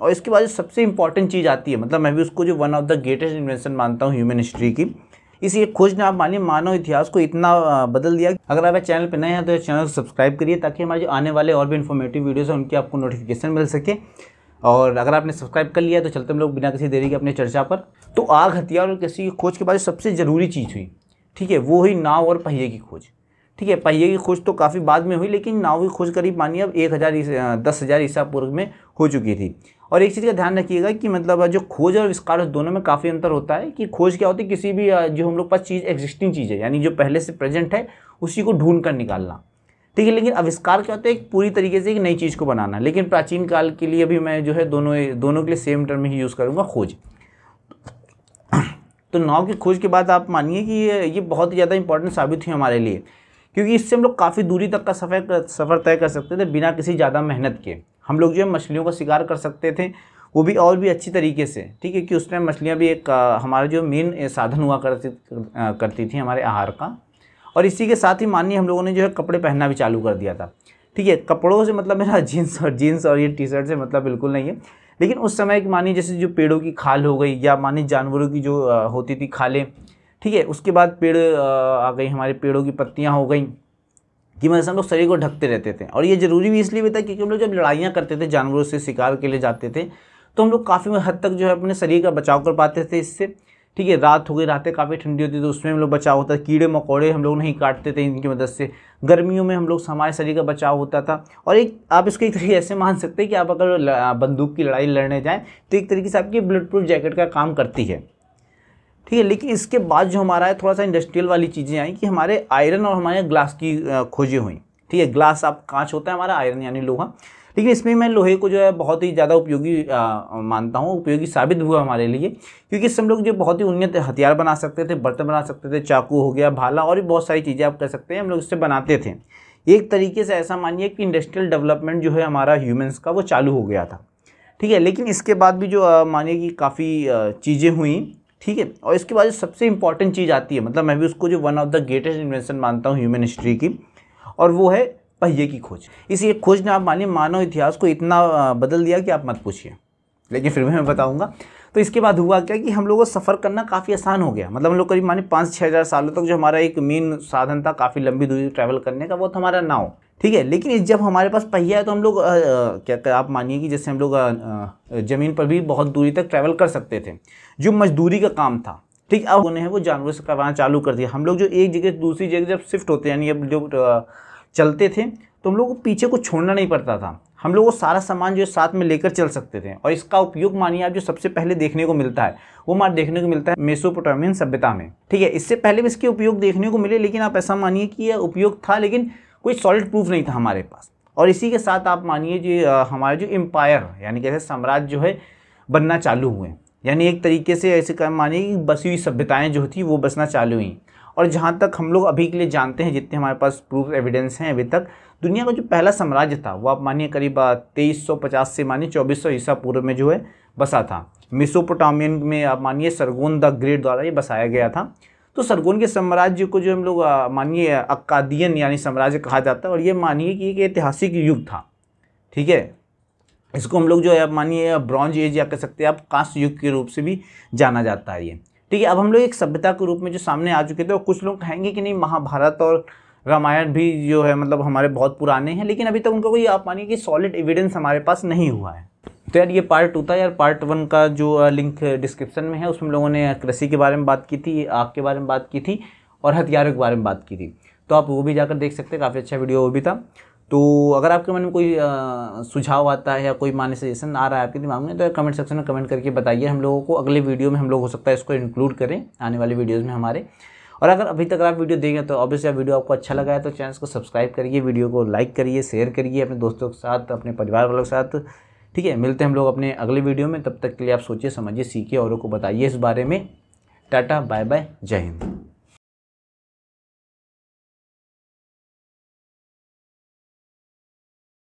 और इसके बाद जो सबसे इंपॉर्टेंट चीज़ आती है मतलब मैं भी उसको जो one of the greatest invention मानता हूँ ह्यूमन हिस्ट्री की इसी एक खोज ने आप मानिए मानव इतिहास को इतना बदल दिया अगर आप चैनल पर नए हैं तो चैनल को सब्सक्राइब करिए ताकि हमारे जो आने वाले और भी इन्फॉर्मेटिव वीडियोज़ हैं उनकी आपको नोटिफिकेशन मिल सके और अगर आपने सब्सक्राइब कर लिया तो चलते हम लोग बिना किसी देरी के अपने चर्चा पर तो आग हथियार और किसी की खोज के बाद सबसे ज़रूरी चीज़ हुई ठीक है वो हुई नाव और पहिए की खोज ठीक है पहिए की खोज तो काफ़ी बाद में हुई लेकिन नाव की खोज करीब मानिए अब एक हज़ार दस हज़ार ईसा पूर्व में हो चुकी थी और एक चीज़ का ध्यान रखिएगा कि मतलब जो खोज और विस्कार दोनों में काफ़ी अंतर होता है कि खोज क्या होती है किसी भी जो हम लोग पास चीज़ एग्जिस्टिंग चीज़ है यानी जो पहले से प्रेजेंट है उसी को ढूंढ कर निकालना ठीक है लेकिन आविष्कार क्या होता है एक पूरी तरीके से एक नई चीज़ को बनाना लेकिन प्राचीन काल के लिए भी मैं जो है दोनों दोनों के लिए सेम टर्म ही यूज़ करूँगा खोज तो नाव की खोज के बाद आप मानिए कि ये ये बहुत ज़्यादा इंपॉर्टेंट साबित हुई हमारे लिए क्योंकि इससे हम लोग काफ़ी दूरी तक का सफ़र सफ़र तय कर सकते थे बिना किसी ज़्यादा मेहनत के हम लोग जो है मछलियों का शिकार कर सकते थे वो भी और भी अच्छी तरीके से ठीक है कि उस टाइम मछलियाँ भी एक हमारा जो मेन साधन हुआ करती करती थी हमारे आहार का और इसी के साथ ही मानिए हम लोगों ने जो है कपड़े पहनना भी चालू कर दिया था ठीक है कपड़ों से मतलब मेरा जीन्स और जीन्स और ये टी शर्ट से मतलब बिल्कुल नहीं है लेकिन उस समय मानिए जैसे जो पेड़ों की खाल हो गई या मानिए जानवरों की जो होती थी खालें ठीक है उसके बाद पेड़ आ गई हमारे पेड़ों की पत्तियाँ हो गई की मदद से हम लोग शरीर को ढकते रहते थे और ये ज़रूरी भी इसलिए भी था क्योंकि हम लोग जब लड़ाइयाँ करते थे जानवरों से शिकार के लिए जाते थे तो हम लोग काफ़ी हद तक जो है अपने शरीर का बचाव कर पाते थे इससे ठीक है रात हो गई रातें काफ़ी ठंडी होती थी तो उसमें हम लोग बचाव होता था कीड़े मकोड़े हम लोग नहीं काटते थे इनकी मदद से गर्मियों में हम लोग हमारे शरीर का बचाव होता था और एक आप इसको एक तरीके ऐसे मान सकते हैं कि आप अगर बंदूक की लड़ाई लड़ने जाएँ तो एक तरीके से आपकी ब्लड प्रूफ जैकेट का काम करती है ठीक है लेकिन इसके बाद जो हमारा है थोड़ा सा इंडस्ट्रियल वाली चीज़ें आई कि हमारे आयरन और हमारे ग्लास की खोजें हुई ठीक है ग्लास आप कांच होता है हमारा आयरन यानी लोहा लेकिन इसमें मैं लोहे को जो है बहुत ही ज़्यादा उपयोगी मानता हूँ उपयोगी साबित हुआ हमारे लिए क्योंकि इससे हम लोग जो बहुत ही उन्नत हथियार बना सकते थे बर्तन बना सकते थे चाकू हो गया भाला और भी बहुत सारी चीज़ें आप कर सकते हैं हम लोग इससे बनाते थे एक तरीके से ऐसा मानिए कि इंडस्ट्रियल डेवलपमेंट जो है हमारा ह्यूमन्स का वो चालू हो गया था ठीक है लेकिन इसके बाद भी जो मानिए कि काफ़ी चीज़ें हुई ठीक है और इसके बाद जो सबसे इंपॉर्टेंट चीज़ आती है मतलब मैं भी उसको जो one of the greatest invention मानता हूँ ह्यूमन हिस्ट्री की और वो है पहिए की खोज इसी खोज ने आप मानिए मानव इतिहास को इतना बदल दिया कि आप मत पूछिए लेकिन फिर भी मैं बताऊँगा तो इसके बाद हुआ क्या कि हम लोगों को सफ़र करना काफ़ी आसान हो गया मतलब हम लोग करीब माने पाँच छः हज़ार सालों तक जो हमारा एक मेन साधन था काफ़ी लंबी दूरी ट्रैवल करने का वो था हमारा नाव ठीक है लेकिन जब हमारे पास पहिया है तो हम लोग आ, क्या आप मानिए कि जैसे हम लोग ज़मीन पर भी बहुत दूरी तक ट्रैवल कर सकते थे जो मजदूरी का काम था ठीक अब उन्हें वो जानवरों से करवाना चालू कर दिया हम लोग जो एक जगह से दूसरी जगह जब शिफ्ट होते हैं यानी अब जो चलते थे तो हम लोग को पीछे को छोड़ना नहीं पड़ता था हम लोग वो सारा सामान जो है साथ में लेकर चल सकते थे और इसका उपयोग मानिए आप जो सबसे पहले देखने को मिलता है वो मान देखने को मिलता है मेसोपोटामियन सभ्यता में ठीक है इससे पहले भी इसके उपयोग देखने को मिले लेकिन आप ऐसा मानिए कि यह उपयोग था लेकिन कोई सॉलिड प्रूफ नहीं था हमारे पास और इसी के साथ आप मानिए जो हमारे जो एम्पायर यानी कैसे साम्राज्य जो है बनना चालू हुए यानी एक तरीके से ऐसे मानिए कि बसी हुई सभ्यताएँ जो थी वो बसना चालू हुई और जहाँ तक हम लोग अभी के लिए जानते हैं जितने हमारे पास प्रूफ एविडेंस हैं अभी तक दुनिया का जो पहला साम्राज्य था वो आप मानिए करीब 2350 से मानिए 2400 ईसा पूर्व में जो है बसा था मिसोपोटामियन में आप मानिए सरगोन द ग्रेट द्वारा ये बसाया गया था तो सरगोन के साम्राज्य को जो हम लोग मानिए अक्कादियन यानी साम्राज्य कहा जाता है और ये मानिए कि एक ऐतिहासिक युग था ठीक है इसको हम लोग जो है मानिए ब्रॉन्ज एज या कह सकते हैं आप कांस्य युग के रूप से भी जाना जाता है ये ठीक है अब हम लोग एक सभ्यता के रूप में जो सामने आ चुके थे और कुछ लोग कहेंगे कि नहीं महाभारत और रामायण भी जो है मतलब हमारे बहुत पुराने हैं लेकिन अभी तक उनका कोई आप मानिए कि सॉलिड एविडेंस हमारे पास नहीं हुआ है तो यार ये पार्ट टू था यार पार्ट वन का जो लिंक डिस्क्रिप्शन में है उसमें लोगों ने कृषि के बारे में बात की थी आग के बारे में बात की थी और हथियारों के बारे में बात की थी तो आप वो भी जाकर देख सकते हैं काफ़ी अच्छा वीडियो वो भी था तो अगर आपके मन में कोई सुझाव आता है या कोई मान्य सजेशन आ रहा है आपके दिमाग में तो कमेंट सेक्शन में कमेंट करके बताइए हम लोगों को अगले वीडियो में हम लोग हो सकता है इसको इंक्लूड करें आने वाले वीडियोज़ में हमारे और अगर अभी तक आप वीडियो देखें तो ऑब्वियसली वीडियो आपको अच्छा लगा है तो चैनल को सब्सक्राइब करिए वीडियो को लाइक करिए शेयर करिए अपने दोस्तों के साथ अपने परिवार वालों के साथ ठीक है मिलते हैं हम लोग अपने अगले वीडियो में तब तक के लिए आप सोचिए समझिए सीखिए औरों को बताइए इस बारे में टाटा बाय बाय जय हिंद